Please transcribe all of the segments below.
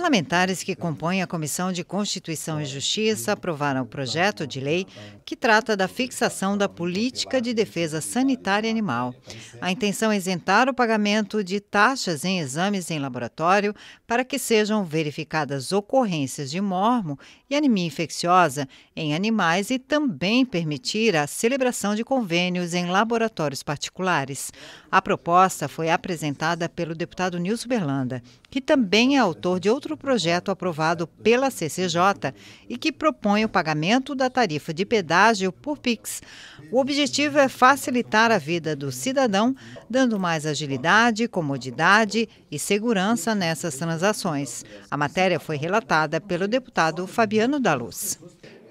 Parlamentares que compõem a Comissão de Constituição e Justiça aprovaram o projeto de lei que trata da fixação da política de defesa sanitária animal. A intenção é isentar o pagamento de taxas em exames em laboratório para que sejam verificadas ocorrências de mormo e anemia infecciosa em animais e também permitir a celebração de convênios em laboratórios particulares. A proposta foi apresentada pelo deputado Nilson Berlanda, que também é autor de outro outro projeto aprovado pela CCJ e que propõe o pagamento da tarifa de pedágio por PIX. O objetivo é facilitar a vida do cidadão, dando mais agilidade, comodidade e segurança nessas transações. A matéria foi relatada pelo deputado Fabiano da Luz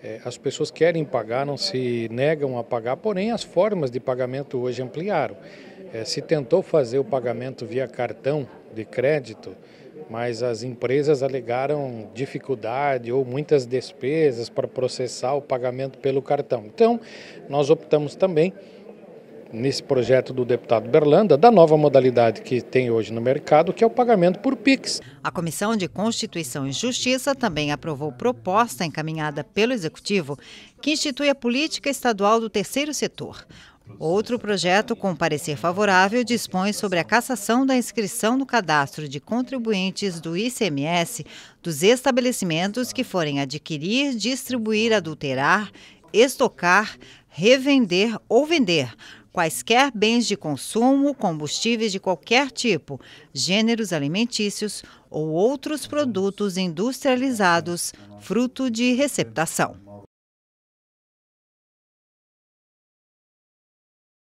é, as pessoas querem pagar, não se negam a pagar, porém as formas de pagamento hoje ampliaram. É, se tentou fazer o pagamento via cartão de crédito, mas as empresas alegaram dificuldade ou muitas despesas para processar o pagamento pelo cartão. Então, nós optamos também nesse projeto do deputado Berlanda da nova modalidade que tem hoje no mercado, que é o pagamento por Pix. A Comissão de Constituição e Justiça também aprovou proposta encaminhada pelo Executivo que institui a política estadual do terceiro setor. Outro projeto com parecer favorável dispõe sobre a cassação da inscrição no cadastro de contribuintes do ICMS dos estabelecimentos que forem adquirir, distribuir, adulterar, estocar, revender ou vender quaisquer bens de consumo, combustíveis de qualquer tipo, gêneros alimentícios ou outros produtos industrializados fruto de receptação.